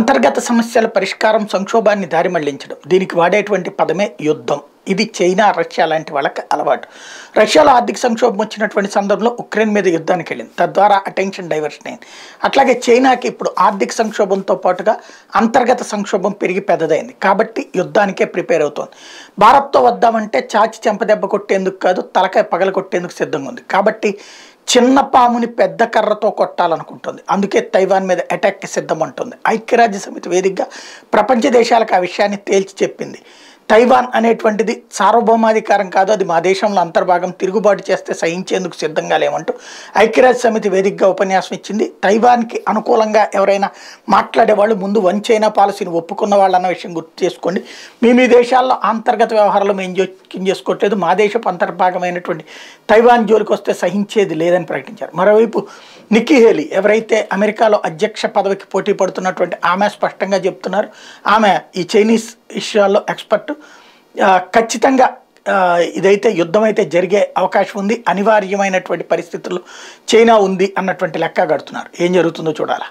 అంతర్గత సమస్యల పరిష్కారం సంక్షోభాన్ని దారి మళ్లించడం దీనికి వాడేటువంటి పదమే యుద్ధం ఇది చైనా రష్యా లాంటి వాళ్ళకి అలవాటు రష్యాలో ఆర్థిక సంక్షోభం వచ్చినటువంటి సందర్భంలో ఉక్రెయిన్ మీద యుద్ధానికి వెళ్ళింది తద్వారా అటెన్షన్ డైవర్షన్ అయింది అట్లాగే చైనాకి ఇప్పుడు ఆర్థిక సంక్షోభంతో పాటుగా అంతర్గత సంక్షోభం పెరిగి పెద్దదైంది కాబట్టి యుద్ధానికే ప్రిపేర్ అవుతోంది భారత్తో వద్దామంటే చాచి చెంపదెబ్బ కొట్టేందుకు కాదు తలకాయ పగల కొట్టేందుకు సిద్ధంగా ఉంది కాబట్టి చిన్న పాముని పెద్ద కర్రతో కొట్టాలనుకుంటుంది అందుకే తైవాన్ మీద అటాక్కి సిద్ధమంటుంది ఐక్యరాజ్య సమితి వేదికగా ప్రపంచ దేశాలకు ఆ విషయాన్ని తేల్చి చెప్పింది తైవాన్ అనేటువంటిది సార్వభౌమాధికారం కాదు అది మా దేశంలో అంతర్భాగం తిరుగుబాటు చేస్తే సహించేందుకు సిద్ధంగా లేమంటూ ఐక్యరాజ్య సమితి వేదికగా ఉపన్యాసం ఇచ్చింది తైవాన్కి అనుకూలంగా ఎవరైనా మాట్లాడే వాళ్ళు ముందు వన్ చైనా పాలసీని ఒప్పుకున్న వాళ్ళు అన్న విషయం గుర్తు చేసుకోండి మీ మీ దేశాల్లో అంతర్గత వ్యవహారాలు మేము జోక్యం చేసుకోవట్లేదు మా దేశపు అంతర్భాగమైనటువంటి తైవాన్ జోలికి వస్తే సహించేది లేదని ప్రకటించారు మరోవైపు నిక్కీ హేలీ ఎవరైతే అమెరికాలో అధ్యక్ష పదవికి పోటీ పడుతున్నటువంటి ఆమె స్పష్టంగా చెప్తున్నారు ఆమె ఈ చైనీస్ విషయాల్లో ఎక్స్పర్ట్ ఖచ్చితంగా ఇదైతే యుద్ధం అయితే జరిగే అవకాశం ఉంది అనివార్యమైనటువంటి పరిస్థితుల్లో చైనా ఉంది అన్నటువంటి లెక్క కడుతున్నారు ఏం జరుగుతుందో చూడాలా